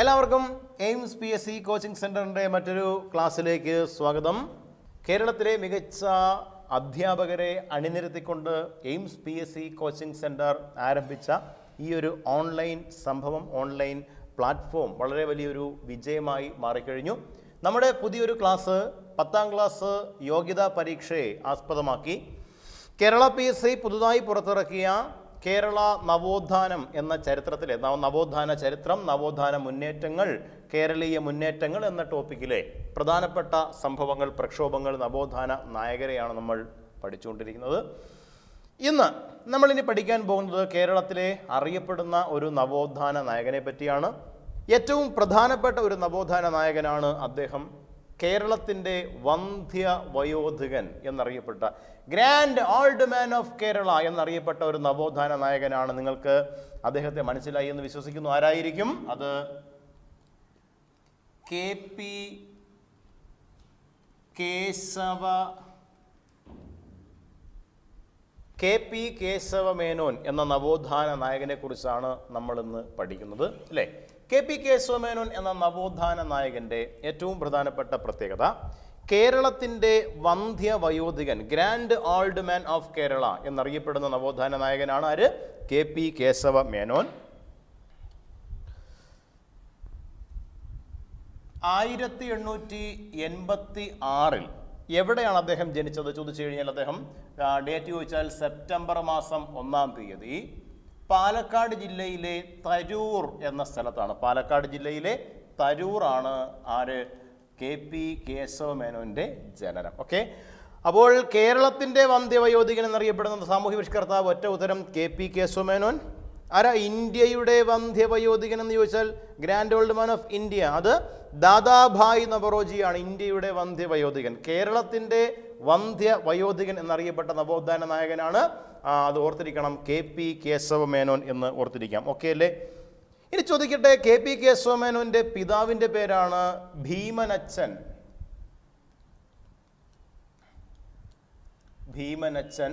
എല്ലാവർക്കും AIMS P S C coaching സെൻറ്ററിൻ്റെ മറ്റൊരു ക്ലാസ്സിലേക്ക് സ്വാഗതം കേരളത്തിലെ മികച്ച അധ്യാപകരെ അണിനിരത്തിക്കൊണ്ട് AIMS P S C coaching centre ആരംഭിച്ച ഈ ഒരു ഓൺലൈൻ സംഭവം ഓൺലൈൻ പ്ലാറ്റ്ഫോം വളരെ വലിയൊരു വിജയമായി മാറിക്കഴിഞ്ഞു നമ്മുടെ പുതിയൊരു ക്ലാസ് പത്താം ക്ലാസ് യോഗ്യതാ പരീക്ഷയെ ആസ്പദമാക്കി കേരള പി എസ് സി പുതുതായി പുറത്തിറക്കിയ കേരള നവോത്ഥാനം എന്ന ചരിത്രത്തിലെ നവോത്ഥാന ചരിത്രം നവോത്ഥാന മുന്നേറ്റങ്ങൾ കേരളീയ മുന്നേറ്റങ്ങൾ എന്ന ടോപ്പിക്കിലെ പ്രധാനപ്പെട്ട സംഭവങ്ങൾ പ്രക്ഷോഭങ്ങൾ നവോത്ഥാന നായകരെയാണ് നമ്മൾ പഠിച്ചുകൊണ്ടിരിക്കുന്നത് ഇന്ന് നമ്മളിനി പഠിക്കാൻ പോകുന്നത് കേരളത്തിലെ അറിയപ്പെടുന്ന ഒരു നവോത്ഥാന നായകനെ പറ്റിയാണ് ഏറ്റവും പ്രധാനപ്പെട്ട ഒരു നവോത്ഥാന നായകനാണ് അദ്ദേഹം കേരളത്തിൻ്റെ വന്ധ്യ വയോധികൻ എന്നറിയപ്പെട്ട grand old man of Kerala എന്നറിയപ്പെട്ട ഒരു നവോത്ഥാന നായകനാണ് നിങ്ങൾക്ക് അദ്ദേഹത്തെ മനസ്സിലായി എന്ന് വിശ്വസിക്കുന്നു ആരായിരിക്കും അത് K P Kesava K P Kesava Menon എന്ന നവോത്ഥാന നായകനെക്കുറിച്ചാണ് നമ്മളിന്ന് പഠിക്കുന്നത് അല്ലേ കെ പി കെ സോമേനോൻ എന്ന നവോത്ഥാന നായകൻ്റെ ഏറ്റവും പ്രധാനപ്പെട്ട പ്രത്യേകത കേരളത്തിൻ്റെ വന്ധ്യ വയോധികൻ grand old man of Kerala എന്നറിയപ്പെടുന്ന നവോത്ഥാന നായകനാണ് ആര് കെ പി കേശവ മേനോൻ ആയിരത്തി എണ്ണൂറ്റി എൺപത്തി ആറിൽ എവിടെയാണ് അദ്ദേഹം ജനിച്ചത് ചോദിച്ചു കഴിഞ്ഞാൽ അദ്ദേഹം ഡേറ്റ് ചോദിച്ചാൽ സെപ്റ്റംബർ മാസം ഒന്നാം തീയതി പാലക്കാട് ജില്ലയിലെ തരൂർ എന്ന സ്ഥലത്താണ് പാലക്കാട് ജില്ലയിലെ തരൂറാണ് ആര് കെ പി കേശവ മേനോൻ്റെ ജനനം ഓക്കെ അപ്പോൾ കേരളത്തിൻ്റെ വന്ധ്യവയോധികൻ എന്നറിയപ്പെടുന്ന സാമൂഹ്യ പരിഷ്കർത്താവ് ഒറ്റ ഉത്തരം കെ പി കേശവ മേനോൻ ആരാ ഇന്ത്യയുടെ വന്ധ്യവയോധികൻ എന്ന് ചോദിച്ചാൽ grand old man of India അത് ദാദാഭായ് നവറോജിയാണ് ഇന്ത്യയുടെ വന്ധ്യവയോധികൻ കേരളത്തിന്റെ വന്ധ്യ വയോധികൻ എന്നറിയപ്പെട്ട നവോത്ഥാന നായകനാണ് അത് ഓർത്തിരിക്കണം കെ പി കേശവ മേനോൻ എന്ന് ഓർത്തിരിക്കാം ഓക്കെ അല്ലേ ഇനി ചോദിക്കട്ടെ കെ പി കേശവ മേനോന്റെ പിതാവിന്റെ പേരാണ് ഭീമനച്ചൻ ഭീമനച്ചൻ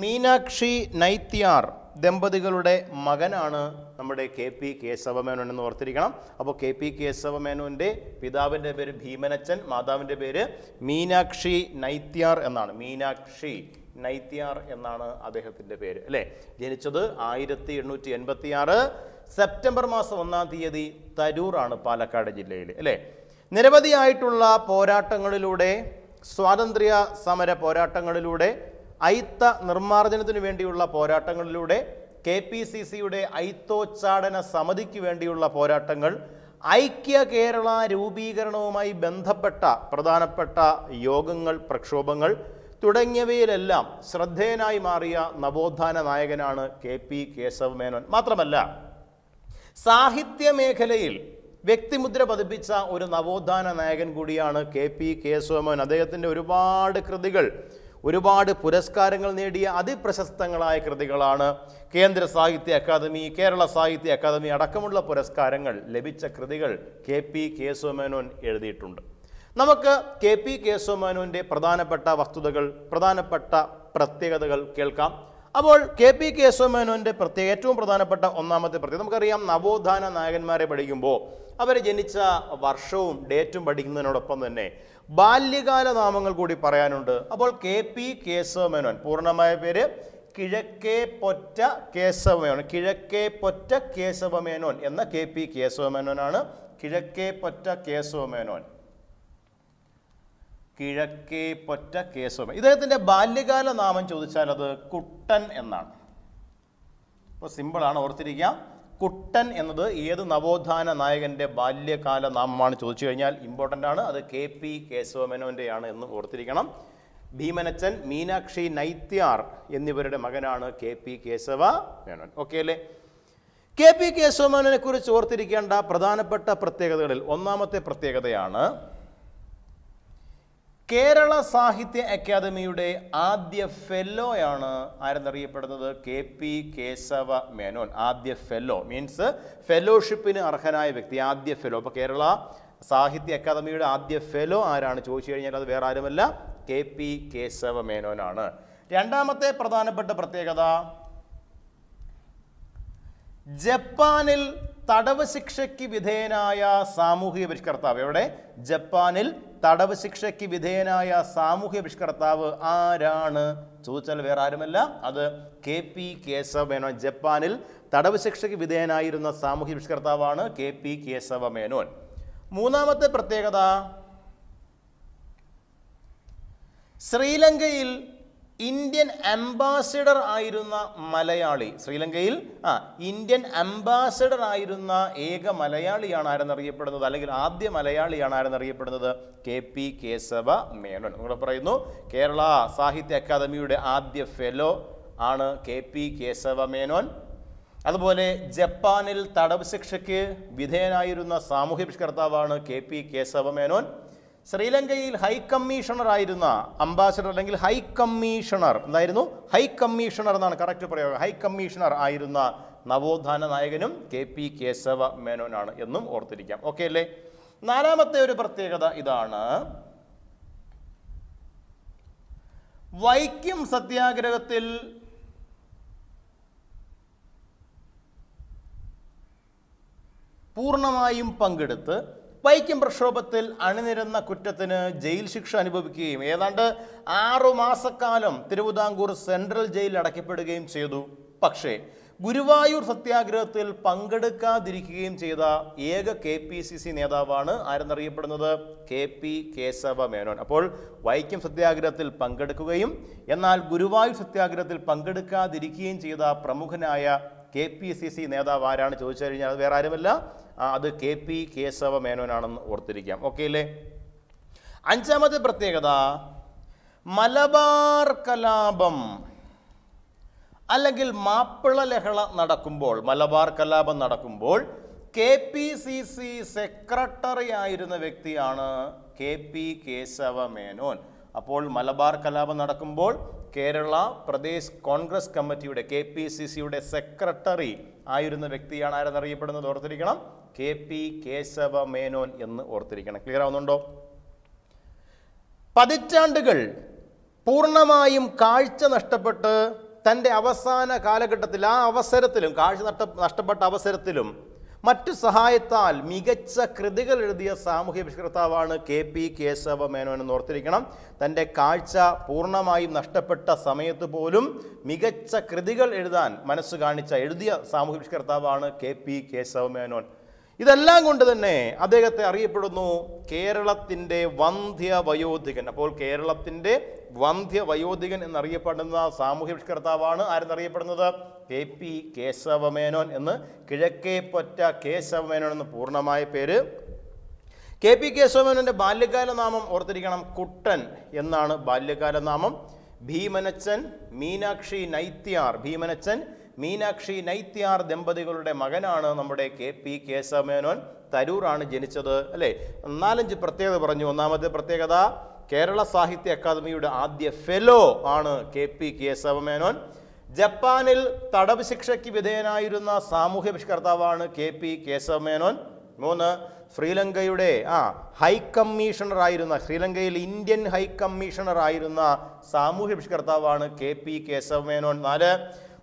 മീനാക്ഷി നൈത്യാർ ദമ്പതികളുടെ മകനാണ് നമ്മുടെ കെ പി കേശവമേനോൻ എന്ന് ഓർത്തിരിക്കണം അപ്പോൾ കെ പി കേശവമേനോൻ്റെ പിതാവിൻ്റെ പേര് ഭീമനച്ചൻ മാതാവിൻ്റെ പേര് മീനാക്ഷി നൈത്യാർ എന്നാണ് മീനാക്ഷി നൈത്യാർ എന്നാണ് അദ്ദേഹത്തിൻ്റെ പേര് അല്ലേ ജനിച്ചത് ആയിരത്തി എണ്ണൂറ്റി എൺപത്തി ആറ് സെപ്റ്റംബർ മാസം ഒന്നാം തീയതി തരൂറാണ് പാലക്കാട് ജില്ലയിൽ അല്ലേ നിരവധിയായിട്ടുള്ള പോരാട്ടങ്ങളിലൂടെ സ്വാതന്ത്ര്യ സമര പോരാട്ടങ്ങളിലൂടെ ഐത്ത നിർമ്മാർജ്ജനത്തിനു വേണ്ടിയുള്ള പോരാട്ടങ്ങളിലൂടെ കെ പി സി സിയുടെ ഐത്തോച്ചാടന സമിതിക്ക് വേണ്ടിയുള്ള പോരാട്ടങ്ങൾ ഐക്യ കേരള രൂപീകരണവുമായി ബന്ധപ്പെട്ട പ്രധാനപ്പെട്ട യോഗങ്ങൾ പ്രക്ഷോഭങ്ങൾ തുടങ്ങിയവയിലെല്ലാം ശ്രദ്ധേയനായി മാറിയ നവോത്ഥാന നായകനാണ് കെ പി കേശവ മേനോൻ മാത്രമല്ല സാഹിത്യ മേഖലയിൽ വ്യക്തിമുദ്ര പതിപ്പിച്ച ഒരു നവോത്ഥാന നായകൻ കൂടിയാണ് കെ പി കേശവ മേനോൻ അദ്ദേഹത്തിൻ്റെ ഒരുപാട് കൃതികൾ ഒരുപാട് പുരസ്കാരങ്ങൾ നേടിയ അതിപ്രശസ്തങ്ങളായ കൃതികളാണ് കേന്ദ്ര സാഹിത്യ അക്കാദമി കേരള സാഹിത്യ അക്കാദമി അടക്കമുള്ള പുരസ്കാരങ്ങൾ ലഭിച്ച കൃതികൾ കെ പി കേശവമേനോൻ എഴുതിയിട്ടുണ്ട് നമുക്ക് കെ പി കേശവമേനോൻ്റെ പ്രധാനപ്പെട്ട വസ്തുതകൾ പ്രധാനപ്പെട്ട പ്രത്യേകതകൾ കേൾക്കാം അപ്പോൾ കെ പി കേശവമേനോൻ്റെ പ്രത്യേക ഏറ്റവും പ്രധാനപ്പെട്ട ഒന്നാമത്തെ പ്രത്യേകത നമുക്കറിയാം നവോത്ഥാന നായകന്മാരെ പഠിക്കുമ്പോൾ അവർ ജനിച്ച വർഷവും ഡേറ്റും പഠിക്കുന്നതിനോടൊപ്പം തന്നെ ബാല്യകാല നാമങ്ങൾ കൂടി പറയാനുണ്ട് അപ്പോൾ കെ പി കേശവമേനോൻ പൂർണ്ണമായ പേര് കിഴക്കേ പൊറ്റ കേശവമേനോൻ കിഴക്കേ പൊറ്റ കേശവമേനോൻ എന്ന കെ പി കേശവമേനോനാണ് കിഴക്കേ പൊറ്റ കേശവമേനോൻ കിഴക്കേ പൊറ്റ കേശവമേ ഇദ്ദേഹത്തിൻ്റെ ബാല്യകാല നാമം ചോദിച്ചാൽ അത് കുട്ടൻ എന്നാണ് അപ്പോൾ സിമ്പിളാണ് ഓർത്തിരിക്കാം കുട്ടൻ എന്നത് ഏത് നവോത്ഥാന നായകൻ്റെ ബാല്യകാല നാമമാണ് ചോദിച്ചു കഴിഞ്ഞാൽ ഇമ്പോർട്ടൻ്റ് ആണ് അത് കെ പി കേശവമേനോൻ്റെയാണ് എന്ന് ഓർത്തിരിക്കണം ഭീമനച്ചൻ മീനാക്ഷി നൈത്യാർ എന്നിവരുടെ മകനാണ് K P Kesava Menon okay അല്ലേ കെ പി കേശവമേനോനെ കുറിച്ച് ഓർത്തിരിക്കേണ്ട പ്രധാനപ്പെട്ട പ്രത്യേകതകളിൽ ഒന്നാമത്തെ പ്രത്യേകതയാണ് കേരള സാഹിത്യ അക്കാദമിയുടെ ആദ്യ ഫെല്ലോയാണ് ആരെന്നറിയപ്പെടുന്നത് കെ പി കേശവ മേനോൻ ആദ്യ ഫെല്ലോ മീൻസ് ഫെലോഷിപ്പിന് അർഹനായ വ്യക്തി ആദ്യ ഫെല്ലോ അപ്പോൾ കേരള സാഹിത്യ അക്കാദമിയുടെ ആദ്യ ഫെലോ ആരാണ് ചോദിച്ചു കഴിഞ്ഞാൽ അത് വേറെ ആരുമല്ല കെ പി കേശവ മേനോനാണ് രണ്ടാമത്തെ പ്രധാനപ്പെട്ട പ്രത്യേകത ജപ്പാനിൽ തടവ് ശിക്ഷയ്ക്ക് വിധേയനായ സാമൂഹിക പരിഷ്കർത്താവ് എവിടെ ജപ്പാനിൽ തടവ് ശിക്ഷയ്ക്ക് വിധേയനായ സാമൂഹ്യ പരിഷ്കർത്താവ് ആരാണ് ചോദിച്ചാൽ വേറെ ആരുമല്ല അത് കെ പി മേനോൻ ജപ്പാനിൽ തടവ് ശിക്ഷയ്ക്ക് വിധേയനായിരുന്ന സാമൂഹ്യ പരിഷ്കർത്താവാണ് കെ പി കേശവമേനോൻ മൂന്നാമത്തെ പ്രത്യേകത ശ്രീലങ്കയിൽ ഇന്ത്യൻ അംബാസിഡർ ആയിരുന്ന മലയാളി ശ്രീലങ്കയിൽ ആ ഇന്ത്യൻ അംബാസിഡർ ആയിരുന്ന ഏക മലയാളിയാണ് ആരെന്നറിയപ്പെടുന്നത് അല്ലെങ്കിൽ ആദ്യ മലയാളിയാണ് ആരെന്നറിയപ്പെടുന്നത് കെ പി കേശവ മേനോൻ നിങ്ങൾ പറയുന്നു കേരള സാഹിത്യ അക്കാദമിയുടെ ആദ്യ ഫെലോ ആണ് കെ പി കേശവ മേനോൻ അതുപോലെ ജപ്പാനിൽ തടവ് ശിക്ഷയ്ക്ക് വിധേയനായിരുന്ന സാമൂഹ്യ പരിഷ്കർത്താവാണ് കെ പി കേശവ മേനോൻ ശ്രീലങ്കയിൽ ഹൈ കമ്മീഷണർ ആയിരുന്ന അംബാസിഡർ അല്ലെങ്കിൽ ഹൈ കമ്മീഷണർ എന്തായിരുന്നു ഹൈ കമ്മീഷണർ എന്നാണ് കറക്റ്റ് പറയുക ഹൈ കമ്മീഷണർ ആയിരുന്ന നവോത്ഥാന നായകനും കെ പി കേശവ മേനോനാണ് എന്നും ഓർത്തിരിക്കാം ഓക്കെ അല്ലേ നാലാമത്തെ ഒരു പ്രത്യേകത ഇതാണ് വൈക്കം സത്യാഗ്രഹത്തിൽ പൂർണ്ണമായും പങ്കെടുത്ത് വൈക്കം പ്രക്ഷോഭത്തിൽ അണിനിരന്ന കുറ്റത്തിന് ജയിൽ ശിക്ഷ അനുഭവിക്കുകയും ഏതാണ്ട് ആറു മാസക്കാലം തിരുവിതാംകൂർ സെൻട്രൽ ജയിലിൽ അടയ്ക്കപ്പെടുകയും ചെയ്തു പക്ഷേ ഗുരുവായൂർ സത്യാഗ്രഹത്തിൽ പങ്കെടുക്കാതിരിക്കുകയും ചെയ്ത ഏക കെ പി സി സി നേതാവാണ് ആരെന്നറിയപ്പെടുന്നത് കെ പി കേശവ മേനോൻ അപ്പോൾ വൈക്കം സത്യാഗ്രഹത്തിൽ പങ്കെടുക്കുകയും എന്നാൽ ഗുരുവായൂർ സത്യാഗ്രഹത്തിൽ പങ്കെടുക്കാതിരിക്കുകയും ചെയ്ത പ്രമുഖനായ കെ പി സി സി നേതാവ് ആരാണ് ചോദിച്ചു കഴിഞ്ഞാൽ വേറെ ആരുമല്ല അത് കെ പി കേശവ മേനോനാണെന്ന് ഓർത്തിരിക്കാം ഓക്കെ അല്ലേ അഞ്ചാമത്തെ പ്രത്യേകത മലബാർ കലാപം അല്ലെങ്കിൽ മാപ്പിള ലഹള നടക്കുമ്പോൾ മലബാർ കലാപം നടക്കുമ്പോൾ K P C C secretary ആയിരുന്ന വ്യക്തിയാണ് കെ പി കേശവ മേനോൻ അപ്പോൾ മലബാർ കലാപം നടക്കുമ്പോൾ കേരള പ്രദേശ് കോൺഗ്രസ് കമ്മിറ്റിയുടെ കെ പി സി സിയുടെ സെക്രട്ടറി ആയിരുന്ന വ്യക്തിയാണ് ആരെന്നറിയപ്പെടുന്നത് ഓർത്തിരിക്കണം കെ പി കേശവ മേനോൻ എന്ന് ഓർത്തിരിക്കണം ക്ലിയർ ആവുന്നുണ്ടോ പതിറ്റാണ്ടുകൾ പൂർണ്ണമായും കാഴ്ച നഷ്ടപ്പെട്ട് തൻ്റെ അവസാന കാലഘട്ടത്തിൽ ആ അവസരത്തിലും കാഴ്ച നഷ്ട നഷ്ടപ്പെട്ട അവസരത്തിലും മറ്റു സഹായത്താൽ മികച്ച കൃതികൾ എഴുതിയ സാമൂഹ്യ പരിഷ്കർത്താവാണ് കെ പി കേശവ മേനോൻ എന്ന് ഓർത്തിരിക്കണം തൻ്റെ കാഴ്ച പൂർണ്ണമായും നഷ്ടപ്പെട്ട സമയത്ത് പോലും മികച്ച കൃതികൾ എഴുതാൻ മനസ്സ് കാണിച്ച എഴുതിയ സാമൂഹ്യ പരിഷ്കർത്താവാണ് കെ പി കേശവ മേനോൻ ഇതെല്ലാം കൊണ്ട് തന്നെ അദ്ദേഹത്തെ അറിയപ്പെടുന്നു കേരളത്തിൻ്റെ വന്ധ്യ വയോധികൻ അപ്പോൾ കേരളത്തിൻ്റെ വന്ധ്യ വയോധികൻ എന്നറിയപ്പെടുന്ന സാമൂഹ്യ പരിഷ്കർത്താവാണ് ആരെന്നറിയപ്പെടുന്നത് കെ പി കേശവമേനോൻ എന്ന് കിഴക്കേപ്പറ്റ കേശവമേനോൻ എന്ന് പൂർണ്ണമായ പേര് കെ പി കേശവമേനോൻ്റെ ബാല്യകാല നാമം ഓർത്തിരിക്കണം കുട്ടൻ എന്നാണ് ബാല്യകാല നാമം ഭീമനച്ചൻ മീനാക്ഷി നൈത്യാർ ഭീമനച്ചൻ മീനാക്ഷി നൈത്യാർ ദമ്പതികളുടെ മകനാണ് നമ്മുടെ കെ പി കേശവമേനോൻ തരൂറാണ് ജനിച്ചത് അല്ലേ നാലഞ്ച് പ്രത്യേകത പറഞ്ഞു ഒന്നാമത്തെ പ്രത്യേകത കേരള സാഹിത്യ അക്കാദമിയുടെ ആദ്യ ഫെലോ ആണ് കെ പി കേശവമേനോൻ ജപ്പാനിൽ തടവ് ശിക്ഷയ്ക്ക് വിധേയനായിരുന്ന സാമൂഹ്യ പരിഷ്കർത്താവാണ് കെ പി കേശവമേനോൻ മൂന്ന് ശ്രീലങ്കയുടെ ആ ഹൈ കമ്മീഷണർ ആയിരുന്ന ശ്രീലങ്കയിൽ ഇന്ത്യൻ ഹൈ കമ്മീഷണർ ആയിരുന്ന സാമൂഹ്യ പരിഷ്കർത്താവാണ് കെ പി കേശവമേനോൻ നാല്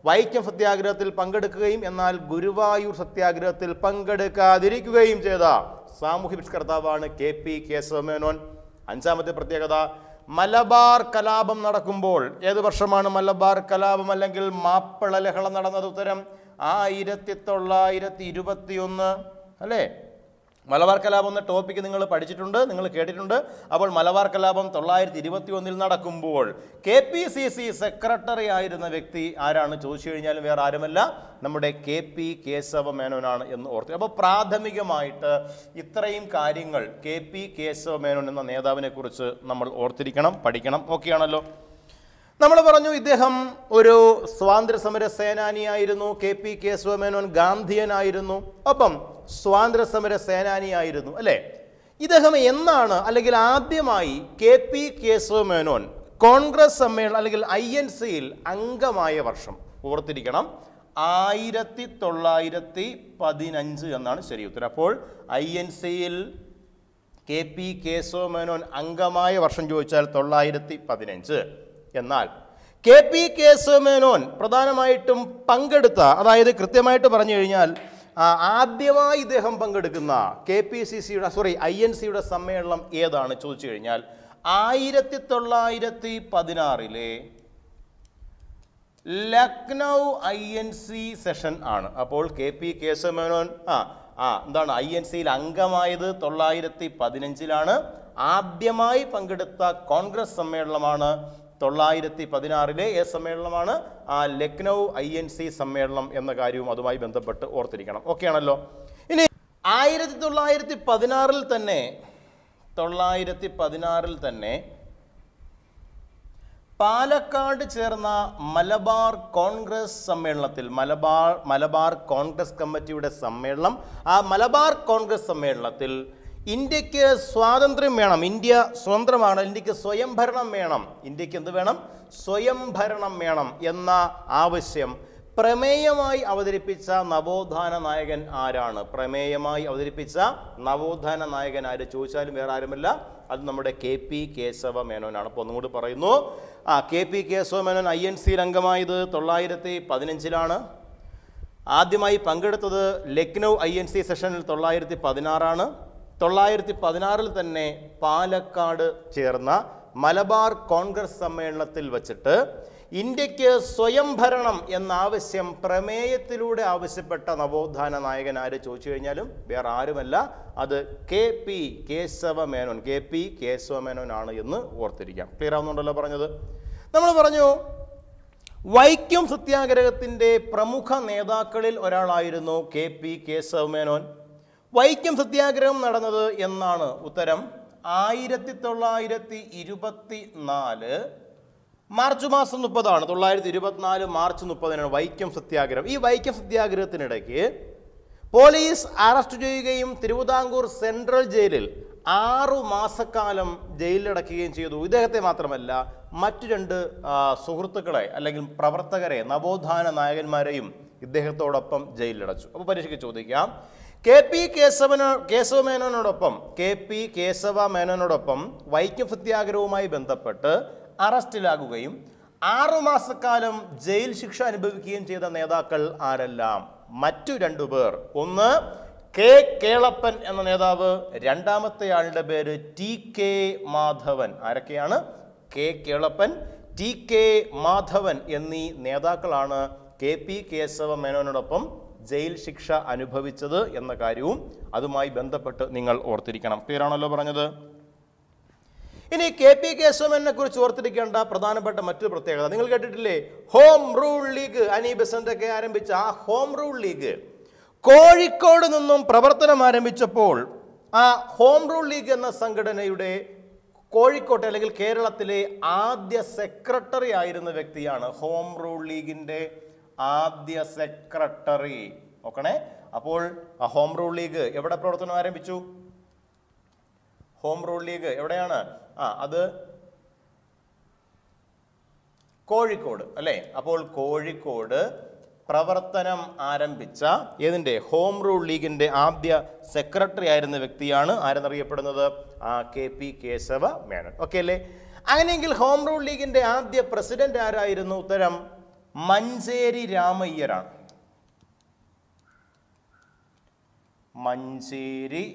വൈക്കം സത്യാഗ്രഹത്തിൽ പങ്കെടുക്കുകയും എന്നാൽ ഗുരുവായൂർ സത്യാഗ്രഹത്തിൽ പങ്കെടുക്കാതിരിക്കുകയും ചെയ്ത സാമൂഹ്യ പരിഷ്കർത്താവാണ് കെ പി കേശവമേനോൻ അഞ്ചാമത്തെ പ്രത്യേകത മലബാർ കലാപം നടക്കുമ്പോൾ ഏത് വർഷമാണ് മലബാർ കലാപം അല്ലെങ്കിൽ മാപ്പിള ലഹള നടന്നത് ഉത്തരം ആയിരത്തി തൊള്ളായിരത്തി ഇരുപത്തിയൊന്ന് അല്ലേ മലബാർ കലാപം എന്ന ടോപ്പിക്ക് നിങ്ങൾ പഠിച്ചിട്ടുണ്ട് നിങ്ങൾ കേട്ടിട്ടുണ്ട് അപ്പോൾ മലബാർ കലാപം തൊള്ളായിരത്തി ഇരുപത്തി ഒന്നിൽ നടക്കുമ്പോൾ K P C C secretary ആയിരുന്ന വ്യക്തി ആരാണ് ചോദിച്ചു കഴിഞ്ഞാലും വേറെ ആരുമല്ല നമ്മുടെ കെ പി കേശവ മേനോനാണ് എന്ന് ഓർത്തു അപ്പോൾ പ്രാഥമികമായിട്ട് ഇത്രയും കാര്യങ്ങൾ കെ പി കേശവ മേനോൻ എന്ന നേതാവിനെക്കുറിച്ച് നമ്മൾ ഓർത്തിരിക്കണം പഠിക്കണം ഓക്കെയാണല്ലോ നമ്മൾ പറഞ്ഞു ഇദ്ദേഹം ഒരു സ്വാതന്ത്ര്യസമര സേനാനിയായിരുന്നു കെ പി കേശവമേനോൻ ഗാന്ധിയനായിരുന്നു ഒപ്പം സ്വാതന്ത്ര്യസമര സേനാനിയായിരുന്നു അല്ലേ ഇദ്ദേഹം എന്നാണ് അല്ലെങ്കിൽ ആദ്യമായി കെ പി കേശവമേനോൻ കോൺഗ്രസ് സമ്മേളനം അല്ലെങ്കിൽ ഐ എൻ സിയിൽ അംഗമായ വർഷം ഓർത്തിരിക്കണം ആയിരത്തി തൊള്ളായിരത്തി പതിനഞ്ച് എന്നാണ് ശരി ഉത്തരം അപ്പോൾ ഐ എൻ സിയിൽ കെ പി കേശവമേനോൻ അംഗമായ വർഷം ചോദിച്ചാൽ തൊള്ളായിരത്തി പതിനഞ്ച് എന്നാൽ കെ പി കേസ് മേനോൻ പ്രധാനമായിട്ടും പങ്കെടുത്ത അതായത് കൃത്യമായിട്ട് പറഞ്ഞു കഴിഞ്ഞാൽ ആദ്യമായി ഇദ്ദേഹം പങ്കെടുക്കുന്ന കെ പി സി സിയുടെ സോറി ഐ എൻ സിയുടെ സമ്മേളനം ഏതാണ് ചോദിച്ചു കഴിഞ്ഞാൽ ആയിരത്തി തൊള്ളായിരത്തി പതിനാറിലെ Lucknow I N C session ആണ് അപ്പോൾ കെ പി മേനോൻ ആ ആ എന്താണ് ഐ എൻ സിയിൽ അംഗമായത് തൊള്ളായിരത്തി പതിനഞ്ചിലാണ് ആദ്യമായി പങ്കെടുത്ത കോൺഗ്രസ് സമ്മേളനമാണ് തൊള്ളായിരത്തി പതിനാറിലെ ഏ സമ്മേളനമാണ് ആ ലക്നൗ ഐ എൻ സി സമ്മേളനം എന്ന കാര്യവും അതുമായി ബന്ധപ്പെട്ട് ഓർത്തിരിക്കണം ഓക്കെ ആണല്ലോ ഇനി ആയിരത്തി തൊള്ളായിരത്തി പതിനാറിൽ തന്നെ തൊള്ളായിരത്തി പതിനാറിൽ തന്നെ പാലക്കാട് ചേർന്ന മലബാർ കോൺഗ്രസ് സമ്മേളനത്തിൽ മലബാർ മലബാർ കോൺഗ്രസ് കമ്മിറ്റിയുടെ സമ്മേളനം ആ മലബാർ കോൺഗ്രസ് സമ്മേളനത്തിൽ ഇന്ത്യക്ക് സ്വാതന്ത്ര്യം വേണം ഇന്ത്യ സ്വതന്ത്രമാണ് ഇന്ത്യക്ക് സ്വയംഭരണം വേണം ഇന്ത്യക്ക് എന്ത് വേണം സ്വയംഭരണം വേണം എന്ന ആവശ്യം പ്രമേയമായി അവതരിപ്പിച്ച നവോത്ഥാന നായകൻ ആരാണ് പ്രമേയമായി അവതരിപ്പിച്ച നവോത്ഥാന നായകൻ ആര് ചോദിച്ചാലും വേറെ ആരുമല്ല അത് നമ്മുടെ കെ പി കേശവ മേനോനാണ് അപ്പോൾ ഒന്നുകൂടി പറയുന്നു ആ K P Kesava Menon I N സിയിൽ അംഗമായത് തൊള്ളായിരത്തി പതിനഞ്ചിലാണ് ആദ്യമായി പങ്കെടുത്തത് ലക്നൗ ഐ എൻ സി സെഷനിൽ തൊള്ളായിരത്തി പതിനാറാണ് തൊള്ളായിരത്തി പതിനാറിൽ തന്നെ പാലക്കാട് ചേർന്ന മലബാർ കോൺഗ്രസ് സമ്മേളനത്തിൽ വച്ചിട്ട് ഇന്ത്യക്ക് സ്വയംഭരണം എന്ന ആവശ്യം പ്രമേയത്തിലൂടെ ആവശ്യപ്പെട്ട നവോത്ഥാന നായകൻ ആര് ചോദിച്ചു കഴിഞ്ഞാലും വേറെ ആരുമല്ല അത് K P Kesava Menon K P Kesava ആണ് എന്ന് ഓർത്തിരിക്കാം ക്ലിയർ ആവുന്നുണ്ടല്ലോ പറഞ്ഞത് നമ്മൾ പറഞ്ഞു വൈക്കം സത്യാഗ്രഹത്തിൻ്റെ പ്രമുഖ നേതാക്കളിൽ ഒരാളായിരുന്നു കെ പി കേശവ മേനോൻ വൈക്കം സത്യാഗ്രഹം നടന്നത് എന്നാണ് ഉത്തരം ആയിരത്തി തൊള്ളായിരത്തി ഇരുപത്തി നാല് മാർച്ച് മാസം മുപ്പതാണ് തൊള്ളായിരത്തി ഇരുപത്തിനാല് മാർച്ച് മുപ്പതിനാണ് വൈക്കം സത്യാഗ്രഹം ഈ വൈക്കം സത്യാഗ്രഹത്തിനിടയ്ക്ക് പോലീസ് അറസ്റ്റ് ചെയ്യുകയും തിരുവിതാംകൂർ സെൻട്രൽ ജയിലിൽ ആറു മാസക്കാലം ജയിലിലടക്കുകയും ചെയ്തു ഇദ്ദേഹത്തെ മാത്രമല്ല മറ്റു രണ്ട് സുഹൃത്തുക്കളെ അല്ലെങ്കിൽ പ്രവർത്തകരെ നവോത്ഥാന നായകന്മാരെയും ഇദ്ദേഹത്തോടൊപ്പം ജയിലിലടച്ചു അപ്പോൾ പരീക്ഷയ്ക്ക് ചോദിക്കാം കെ പി കേശവനോ കേശവ മേനോനോടൊപ്പം കെ പി കേശവ മേനോനോടൊപ്പം വൈക്കം സത്യാഗ്രഹവുമായി ബന്ധപ്പെട്ട് അറസ്റ്റിലാകുകയും ആറുമാസക്കാലം ജയിൽ ശിക്ഷ അനുഭവിക്കുകയും ചെയ്ത നേതാക്കൾ ആരെല്ലാം മറ്റു രണ്ടു പേർ ഒന്ന് കെ കേളപ്പൻ എന്ന നേതാവ് രണ്ടാമത്തെ ആളുടെ പേര് ടി കെ മാധവൻ ആരൊക്കെയാണ് K Kelappan T K Madhavan എന്നീ നേതാക്കളാണ് കെ പി കേശവ മേനോനോടൊപ്പം ജയിൽ ശിക്ഷ അനുഭവിച്ചത് എന്ന കാര്യവും അതുമായി ബന്ധപ്പെട്ട് നിങ്ങൾ ഓർത്തിരിക്കണം പേരാണല്ലോ പറഞ്ഞത് ഇനി കെ പി കേശവനെ കുറിച്ച് ഓർത്തിരിക്കേണ്ട പ്രധാനപ്പെട്ട മറ്റൊരു പ്രത്യേകത നിങ്ങൾ കേട്ടിട്ടില്ലേ ഹോം റൂൾ ലീഗ് അനി ഒക്കെ ആരംഭിച്ച ആ ഹോം റൂൾ ലീഗ് കോഴിക്കോട് നിന്നും പ്രവർത്തനം ആരംഭിച്ചപ്പോൾ ആ ഹോം റൂൾ ലീഗ് എന്ന സംഘടനയുടെ കോഴിക്കോട്ടെ അല്ലെങ്കിൽ കേരളത്തിലെ ആദ്യ സെക്രട്ടറി ആയിരുന്ന വ്യക്തിയാണ് ഹോം റൂൾ ലീഗിൻ്റെ ആദ്യ സെക്രട്ടറി ഓക്കണേ അപ്പോൾ ഹോം റൂൾ ലീഗ് എവിടെ പ്രവർത്തനം ആരംഭിച്ചു ഹോം റൂൾ ലീഗ് എവിടെയാണ് ആ അത് കോഴിക്കോട് അല്ലേ അപ്പോൾ കോഴിക്കോട് പ്രവർത്തനം ആരംഭിച്ച ഏതിൻ്റെ ഹോം റൂൾ ലീഗിൻ്റെ ആദ്യ സെക്രട്ടറി ആയിരുന്ന വ്യക്തിയാണ് ആരെന്നറിയപ്പെടുന്നത് K P Kesava Menon okay അല്ലേ അങ്ങനെയെങ്കിൽ ഹോം റൂൾ ലീഗിൻ്റെ ആദ്യ പ്രസിഡന്റ് ആരായിരുന്നു ഉത്തരം മഞ്ചേരി രാമയ്യരാണ് മഞ്ചേരി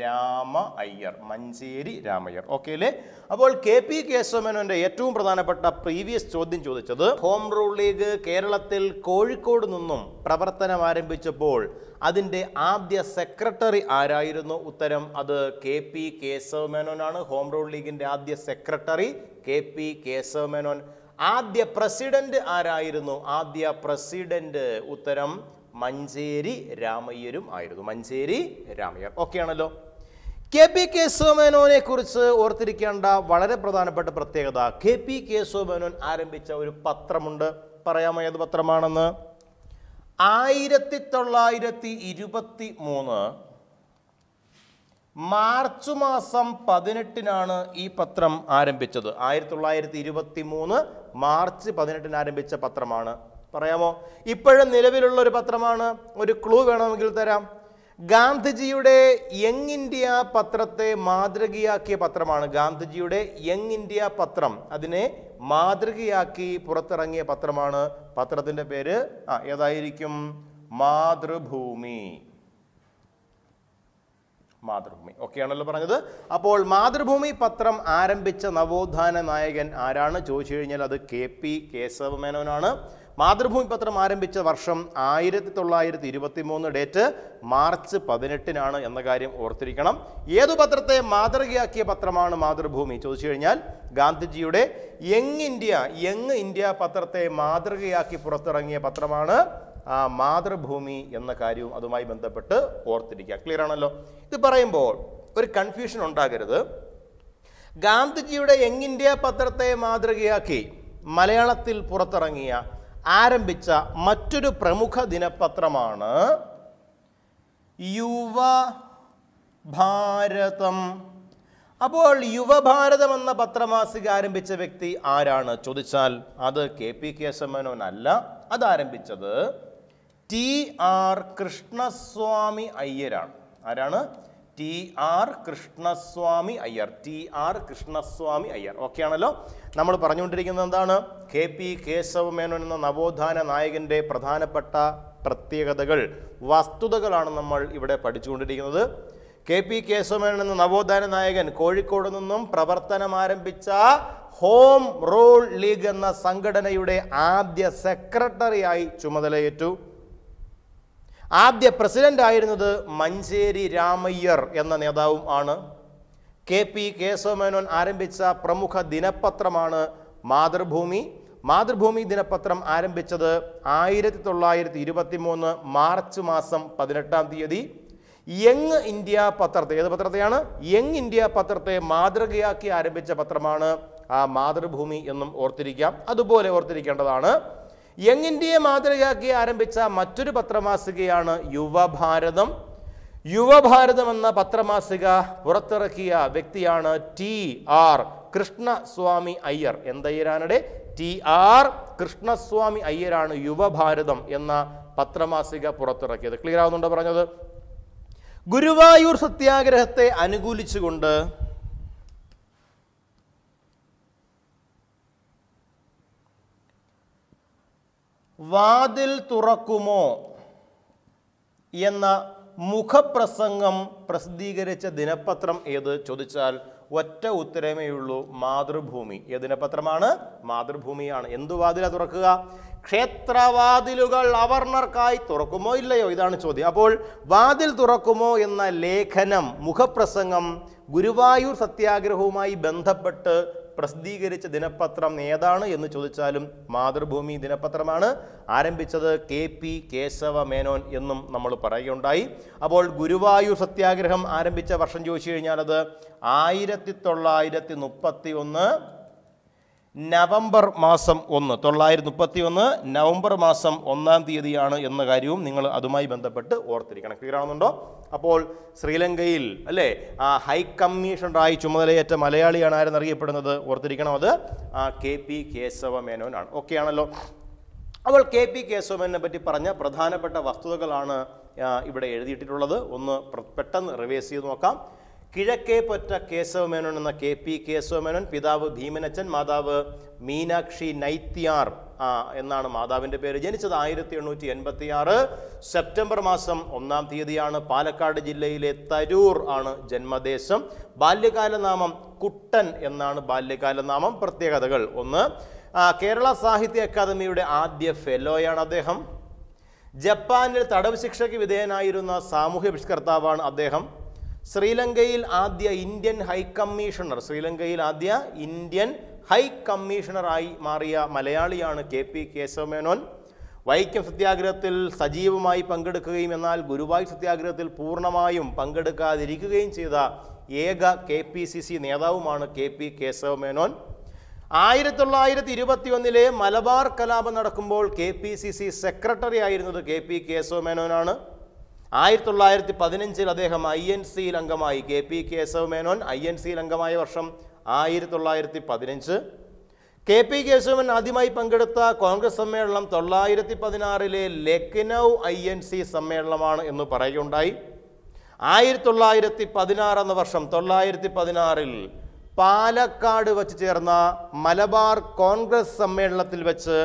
രാമ അയ്യർ മഞ്ചേരി രാമയ്യർ ഓക്കെ അല്ലേ അപ്പോൾ കെ പി കേശവമേനോന്റെ ഏറ്റവും പ്രധാനപ്പെട്ട പ്രീവിയസ് ചോദ്യം ചോദിച്ചത് ഹോം റൂൾ ലീഗ് കേരളത്തിൽ കോഴിക്കോട് നിന്നും പ്രവർത്തനം ആരംഭിച്ചപ്പോൾ അതിൻ്റെ ആദ്യ സെക്രട്ടറി ആരായിരുന്നു ഉത്തരം അത് കെ പി കേശവമേനോനാണ് ഹോം റൂൾ ലീഗിൻ്റെ ആദ്യ സെക്രട്ടറി കെ പി കേശവമേനോൻ ആദ്യ പ്രസിഡന്റ് ആരായിരുന്നു ആദ്യ പ്രസിഡന്റ് ഉത്തരം മഞ്ചേരി രാമയ്യരും ആയിരുന്നു മഞ്ചേരി രാമയ്യർ ആണല്ലോ കെ പി കേശവമേനോനെ കുറിച്ച് ഓർത്തിരിക്കേണ്ട വളരെ പ്രധാനപ്പെട്ട പ്രത്യേകത കെ പി കേശവമേനോൻ ആരംഭിച്ച ഒരു പത്രമുണ്ട് പറയാമോ ഏത് പത്രമാണെന്ന് ആയിരത്തി തൊള്ളായിരത്തി ഇരുപത്തി മൂന്ന് മാർച്ച് മാസം പതിനെട്ടിനാണ് ഈ പത്രം ആരംഭിച്ചത് ആയിരത്തി തൊള്ളായിരത്തി ഇരുപത്തി മൂന്ന് മാർച്ച് പതിനെട്ടിന് ആരംഭിച്ച പത്രമാണ് പറയാമോ ഇപ്പോഴും നിലവിലുള്ള ഒരു പത്രമാണ് ഒരു ക്ലൂ വേണമെങ്കിൽ തരാം ഗാന്ധിജിയുടെ യങ് ഇന്ത്യ പത്രത്തെ മാതൃകയാക്കിയ പത്രമാണ് ഗാന്ധിജിയുടെ യങ് ഇന്ത്യ പത്രം അതിനെ മാതൃകയാക്കി പുറത്തിറങ്ങിയ പത്രമാണ് പത്രത്തിൻ്റെ പേര് ആ ഏതായിരിക്കും മാതൃഭൂമി മാതൃഭൂമി ഒക്കെയാണല്ലോ പറഞ്ഞത് അപ്പോൾ മാതൃഭൂമി പത്രം ആരംഭിച്ച നവോത്ഥാന നായകൻ ആരാണ് ചോദിച്ചു കഴിഞ്ഞാൽ അത് കെ പി കേശവമേനോനാണ് മാതൃഭൂമി പത്രം ആരംഭിച്ച വർഷം ആയിരത്തി തൊള്ളായിരത്തി ഇരുപത്തി മൂന്ന് ഡേറ്റ് മാർച്ച് പതിനെട്ടിനാണ് എന്ന കാര്യം ഓർത്തിരിക്കണം ഏതു പത്രത്തെ മാതൃകയാക്കിയ പത്രമാണ് മാതൃഭൂമി ചോദിച്ചു കഴിഞ്ഞാൽ ഗാന്ധിജിയുടെ യങ് ഇന്ത്യ യങ് ഇന്ത്യ പത്രത്തെ മാതൃകയാക്കി പുറത്തിറങ്ങിയ പത്രമാണ് ആ മാതൃഭൂമി എന്ന കാര്യവും അതുമായി ബന്ധപ്പെട്ട് ഓർത്തിരിക്കുക ക്ലിയർ ആണല്ലോ ഇത് പറയുമ്പോൾ ഒരു കൺഫ്യൂഷൻ ഉണ്ടാകരുത് ഗാന്ധിജിയുടെ യങ് ഇന്ത്യ പത്രത്തെ മാതൃകയാക്കി മലയാളത്തിൽ പുറത്തിറങ്ങിയ ആരംഭിച്ച മറ്റൊരു പ്രമുഖ ദിനപത്രമാണ് യുവ ഭാരതം അപ്പോൾ യുവഭാരതം എന്ന പത്രമാസിക ആരംഭിച്ച വ്യക്തി ആരാണ് ചോദിച്ചാൽ അത് കെ പി കേശവനോനല്ല അതാരംഭിച്ചത് ടി ആർ കൃഷ്ണസ്വാമി അയ്യരാണ് ആരാണ് T R Krishnaswamy Iyer T R Krishnaswamy Iyer okay ആണല്ലോ നമ്മൾ പറഞ്ഞുകൊണ്ടിരിക്കുന്നത് എന്താണ് കെ പി കേശവ മേനോൻ എന്ന നവോത്ഥാന നായകൻ്റെ പ്രധാനപ്പെട്ട പ്രത്യേകതകൾ വസ്തുതകളാണ് നമ്മൾ ഇവിടെ പഠിച്ചുകൊണ്ടിരിക്കുന്നത് കെ പി കേശവമേനോൻ എന്ന നവോത്ഥാന നായകൻ കോഴിക്കോട് നിന്നും പ്രവർത്തനം ആരംഭിച്ച ഹോം റൂൾ ലീഗ് എന്ന സംഘടനയുടെ ആദ്യ സെക്രട്ടറിയായി ചുമതലയേറ്റു ആദ്യ പ്രസിഡന്റ് ആയിരുന്നത് മഞ്ചേരി രാമയ്യർ എന്ന നേതാവും ആണ് കെ പി കേശവമേനോൻ ആരംഭിച്ച പ്രമുഖ ദിനപത്രമാണ് മാതൃഭൂമി മാതൃഭൂമി ദിനപത്രം ആരംഭിച്ചത് ആയിരത്തി തൊള്ളായിരത്തി ഇരുപത്തി മൂന്ന് മാർച്ച് മാസം പതിനെട്ടാം തീയതി യങ് ഇന്ത്യ പത്രത്തെ ഏത് പത്രത്തെയാണ് യങ് ഇന്ത്യ പത്രത്തെ മാതൃകയാക്കി ആരംഭിച്ച പത്രമാണ് ആ മാതൃഭൂമി എന്നും ഓർത്തിരിക്കാം അതുപോലെ ഓർത്തിരിക്കേണ്ടതാണ് യങ് മാതൃകയാക്കി ആരംഭിച്ച മറ്റൊരു പത്രമാസികയാണ് യുവഭാരതം യുവഭാരതം എന്ന പത്രമാസിക പുറത്തിറക്കിയ വ്യക്തിയാണ് ടി ആർ കൃഷ്ണസ്വാമി അയ്യർ എന്തയ്യരാനടെ ടി ആർ കൃഷ്ണസ്വാമി അയ്യരാണ് യുവഭാരതം എന്ന പത്രമാസിക പുറത്തിറക്കിയത് ക്ലിയർ ആവുന്നുണ്ടോ പറഞ്ഞത് ഗുരുവായൂർ സത്യാഗ്രഹത്തെ അനുകൂലിച്ചുകൊണ്ട് വാതിൽ തുറക്കുമോ എന്ന മുഖപ്രസംഗം പ്രസിദ്ധീകരിച്ച ദിനപത്രം ഏത് ചോദിച്ചാൽ ഒറ്റ ഉത്തരമേ ഉള്ളൂ മാതൃഭൂമി ഏത് ദിനപത്രമാണ് മാതൃഭൂമിയാണ് എന്തു വാതില തുറക്കുക ക്ഷേത്രവാതിലുകൾ അവർണർക്കായി തുറക്കുമോ ഇല്ലയോ ഇതാണ് ചോദ്യം അപ്പോൾ വാതിൽ തുറക്കുമോ എന്ന ലേഖനം മുഖപ്രസംഗം ഗുരുവായൂർ സത്യാഗ്രഹവുമായി ബന്ധപ്പെട്ട് പ്രസിദ്ധീകരിച്ച ദിനപത്രം ഏതാണ് എന്ന് ചോദിച്ചാലും മാതൃഭൂമി ദിനപത്രമാണ് ആരംഭിച്ചത് കെ പി കേശവ മേനോൻ എന്നും നമ്മൾ പറയുകയുണ്ടായി അപ്പോൾ ഗുരുവായൂർ സത്യാഗ്രഹം ആരംഭിച്ച വർഷം ചോദിച്ചു കഴിഞ്ഞാൽ അത് ആയിരത്തി തൊള്ളായിരത്തി മുപ്പത്തി ഒന്ന് നവംബർ മാസം ഒന്ന് തൊള്ളായിരത്തി മുപ്പത്തി ഒന്ന് നവംബർ മാസം ഒന്നാം തീയതിയാണ് എന്ന കാര്യവും നിങ്ങൾ അതുമായി ബന്ധപ്പെട്ട് ഓർത്തിരിക്കണം ക്ലിയർ ആവുന്നുണ്ടോ അപ്പോൾ ശ്രീലങ്കയിൽ അല്ലേ ഹൈ കമ്മീഷണറായി ചുമതലയേറ്റ മലയാളിയാണ് ആരെന്നറിയപ്പെടുന്നത് ഓർത്തിരിക്കണം അത് കെ പി കേശവ മേനോനാണ് ഓക്കെ ആണല്ലോ അപ്പോൾ കെ പി കേശവനെ പറ്റി പറഞ്ഞ പ്രധാനപ്പെട്ട വസ്തുതകളാണ് ഇവിടെ എഴുതിയിട്ടിട്ടുള്ളത് ഒന്ന് പെട്ടെന്ന് റിവേഴ്സ് ചെയ്ത് നോക്കാം കിഴക്കേ പൊറ്റ കേശവമേനോൻ എന്ന കെ പി കേശവമേനോൻ പിതാവ് ഭീമനച്ചൻ മാതാവ് മീനാക്ഷി നൈത്യാർ എന്നാണ് മാതാവിൻ്റെ പേര് ജനിച്ചത് ആയിരത്തി എണ്ണൂറ്റി എൺപത്തി ആറ് സെപ്റ്റംബർ മാസം ഒന്നാം തീയതിയാണ് പാലക്കാട് ജില്ലയിലെ തരൂർ ആണ് ജന്മദേശം ബാല്യകാലനാമം കുട്ടൻ എന്നാണ് ബാല്യകാലനാമം പ്രത്യേകതകൾ ഒന്ന് കേരള സാഹിത്യ അക്കാദമിയുടെ ആദ്യ ഫെലോയാണ് അദ്ദേഹം ജപ്പാനിൽ തടവ് ശിക്ഷയ്ക്ക് വിധേയനായിരുന്ന സാമൂഹ്യ പരിഷ്കർത്താവാണ് അദ്ദേഹം ശ്രീലങ്കയിൽ ആദ്യ ഇന്ത്യൻ ഹൈക്കമ്മീഷണർ ശ്രീലങ്കയിൽ ആദ്യ ഇന്ത്യൻ ഹൈ കമ്മീഷണറായി മാറിയ മലയാളിയാണ് കെ പി കേശവമേനോൻ വൈക്കം സത്യാഗ്രഹത്തിൽ സജീവമായി പങ്കെടുക്കുകയും എന്നാൽ ഗുരുവായൂർ സത്യാഗ്രഹത്തിൽ പൂർണ്ണമായും പങ്കെടുക്കാതിരിക്കുകയും ചെയ്ത ഏക കെ പി സി സി നേതാവുമാണ് കെ പി കേശവമേനോൻ ആയിരത്തി തൊള്ളായിരത്തി ഇരുപത്തി ഒന്നിലെ മലബാർ കലാപം നടക്കുമ്പോൾ K P C C secretary ആയിരുന്നത് കെ പി കേശവമേനോനാണ് ആയിരത്തി തൊള്ളായിരത്തി പതിനഞ്ചിൽ അദ്ദേഹം ഐ എൻ സിയിൽ അംഗമായി K P Keshav Menon I N സിയിൽ അംഗമായ വർഷം ആയിരത്തി തൊള്ളായിരത്തി പതിനഞ്ച് കെ പി കേശവൻ ആദ്യമായി പങ്കെടുത്ത കോൺഗ്രസ് സമ്മേളനം തൊള്ളായിരത്തി പതിനാറിലെ ലക്നൗ ഐ എൻ സി സമ്മേളനമാണ് എന്ന് പറയുകയുണ്ടായി ആയിരത്തി തൊള്ളായിരത്തി പതിനാറ് എന്ന വർഷം തൊള്ളായിരത്തി പതിനാറിൽ പാലക്കാട് വച്ച് ചേർന്ന മലബാർ കോൺഗ്രസ് സമ്മേളനത്തിൽ വച്ച്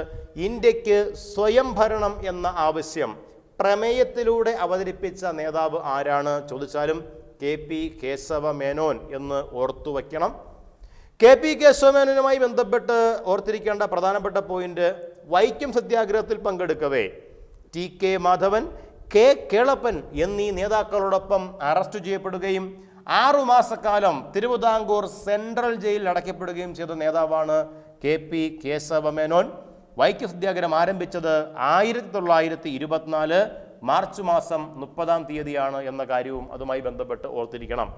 ഇന്ത്യക്ക് സ്വയംഭരണം എന്ന ആവശ്യം പ്രമേയത്തിലൂടെ അവതരിപ്പിച്ച നേതാവ് ആരാണ് ചോദിച്ചാലും കെ പി കേശവ മേനോൻ എന്ന് ഓർത്തുവയ്ക്കണം കെ പി കേശവ മേനോനുമായി ബന്ധപ്പെട്ട് ഓർത്തിരിക്കേണ്ട പ്രധാനപ്പെട്ട പോയിന്റ് വൈക്കം സത്യാഗ്രഹത്തിൽ പങ്കെടുക്കവേ T K Madhavan K Kelappan എന്നീ നേതാക്കളോടൊപ്പം അറസ്റ്റ് ചെയ്യപ്പെടുകയും ആറുമാസക്കാലം തിരുവിതാംകൂർ സെൻട്രൽ ജയിലിൽ അടയ്ക്കപ്പെടുകയും ചെയ്ത നേതാവാണ് കെ പി കേശവ മേനോൻ വൈക്കം സത്യാഗ്രഹം ആരംഭിച്ചത് ആയിരത്തി തൊള്ളായിരത്തി ഇരുപത്തിനാല് മാർച്ച് മാസം മുപ്പതാം തീയതിയാണ് എന്ന കാര്യവും അതുമായി ബന്ധപ്പെട്ട് ഓർത്തിരിക്കണം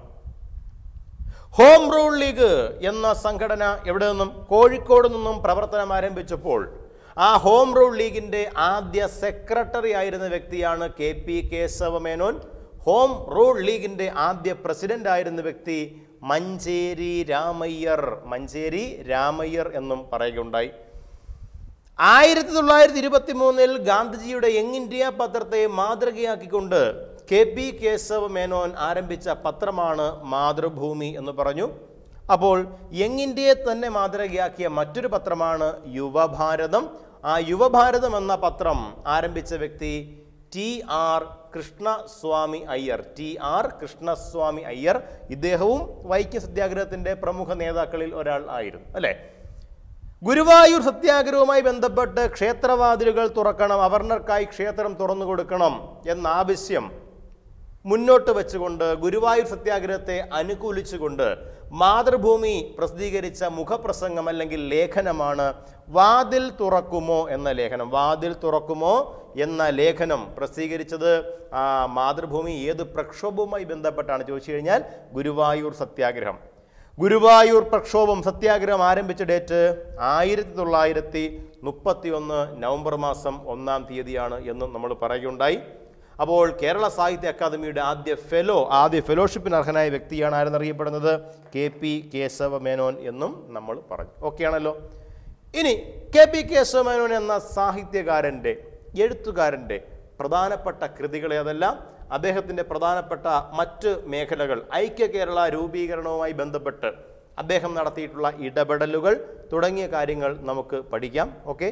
ഹോം റൂൾ ലീഗ് എന്ന സംഘടന എവിടെ നിന്നും കോഴിക്കോട് നിന്നും പ്രവർത്തനം ആരംഭിച്ചപ്പോൾ ആ ഹോം റൂൾ ലീഗിന്റെ ആദ്യ സെക്രട്ടറി ആയിരുന്ന വ്യക്തിയാണ് K P Kesava Menon home rule ലീഗിന്റെ ആദ്യ പ്രസിഡന്റ് ആയിരുന്ന വ്യക്തി മഞ്ചേരി രാമയ്യർ മഞ്ചേരി രാമയ്യർ എന്നും പറയുകയുണ്ടായി ആയിരത്തി തൊള്ളായിരത്തി ഇരുപത്തി മൂന്നിൽ ഗാന്ധിജിയുടെ യങ് ഇന്ത്യ പത്രത്തെ മാതൃകയാക്കിക്കൊണ്ട് കെ പി കേശവ മേനോൻ ആരംഭിച്ച പത്രമാണ് മാതൃഭൂമി എന്ന് പറഞ്ഞു അപ്പോൾ യങ് ഇന്ത്യയെ തന്നെ മാതൃകയാക്കിയ മറ്റൊരു പത്രമാണ് യുവഭാരതം ആ യുവഭാരതം എന്ന പത്രം ആരംഭിച്ച വ്യക്തി T R Krishnaswamy Iyer T R Krishnaswamy Iyer ഇദ്ദേഹവും വൈക്കം സത്യാഗ്രഹത്തിൻ്റെ പ്രമുഖ നേതാക്കളിൽ ഒരാൾ ആയിരുന്നു അല്ലേ ഗുരുവായൂർ സത്യാഗ്രഹവുമായി ബന്ധപ്പെട്ട് ക്ഷേത്രവാതിലുകൾ തുറക്കണം അവർണർക്കായി ക്ഷേത്രം തുറന്നു കൊടുക്കണം എന്ന ആവശ്യം മുന്നോട്ട് വെച്ചുകൊണ്ട് ഗുരുവായൂർ സത്യാഗ്രഹത്തെ അനുകൂലിച്ചുകൊണ്ട് മാതൃഭൂമി പ്രസിദ്ധീകരിച്ച മുഖപ്രസംഗം അല്ലെങ്കിൽ ലേഖനമാണ് വാതിൽ തുറക്കുമോ എന്ന ലേഖനം വാതിൽ തുറക്കുമോ എന്ന ലേഖനം പ്രസിദ്ധീകരിച്ചത് മാതൃഭൂമി ഏത് പ്രക്ഷോഭവുമായി ബന്ധപ്പെട്ടാണ് ചോദിച്ചു കഴിഞ്ഞാൽ ഗുരുവായൂർ സത്യാഗ്രഹം ഗുരുവായൂർ പ്രക്ഷോഭം സത്യാഗ്രഹം ആരംഭിച്ച ഡേറ്റ് ആയിരത്തി തൊള്ളായിരത്തി മുപ്പത്തി ഒന്ന് നവംബർ മാസം ഒന്നാം തീയതിയാണ് എന്നും നമ്മൾ പറയുകയുണ്ടായി അപ്പോൾ കേരള സാഹിത്യ അക്കാദമിയുടെ ആദ്യ ഫെലോ ആദ്യ ഫെലോഷിപ്പിന് അർഹനായ വ്യക്തിയാണ് ആരെന്നറിയപ്പെടുന്നത് കെ പി കേശവ മേനോൻ എന്നും നമ്മൾ പറഞ്ഞു ഓക്കെയാണല്ലോ ഇനി കെ പി കേശവ മേനോൻ എന്ന സാഹിത്യകാരൻ്റെ എഴുത്തുകാരൻ്റെ പ്രധാനപ്പെട്ട കൃതികളെ അതെല്ലാം അദ്ദേഹത്തിൻ്റെ പ്രധാനപ്പെട്ട മറ്റ് മേഖലകൾ ഐക്യ കേരള രൂപീകരണവുമായി ബന്ധപ്പെട്ട് അദ്ദേഹം നടത്തിയിട്ടുള്ള ഇടപെടലുകൾ തുടങ്ങിയ കാര്യങ്ങൾ നമുക്ക് പഠിക്കാം ഓക്കെ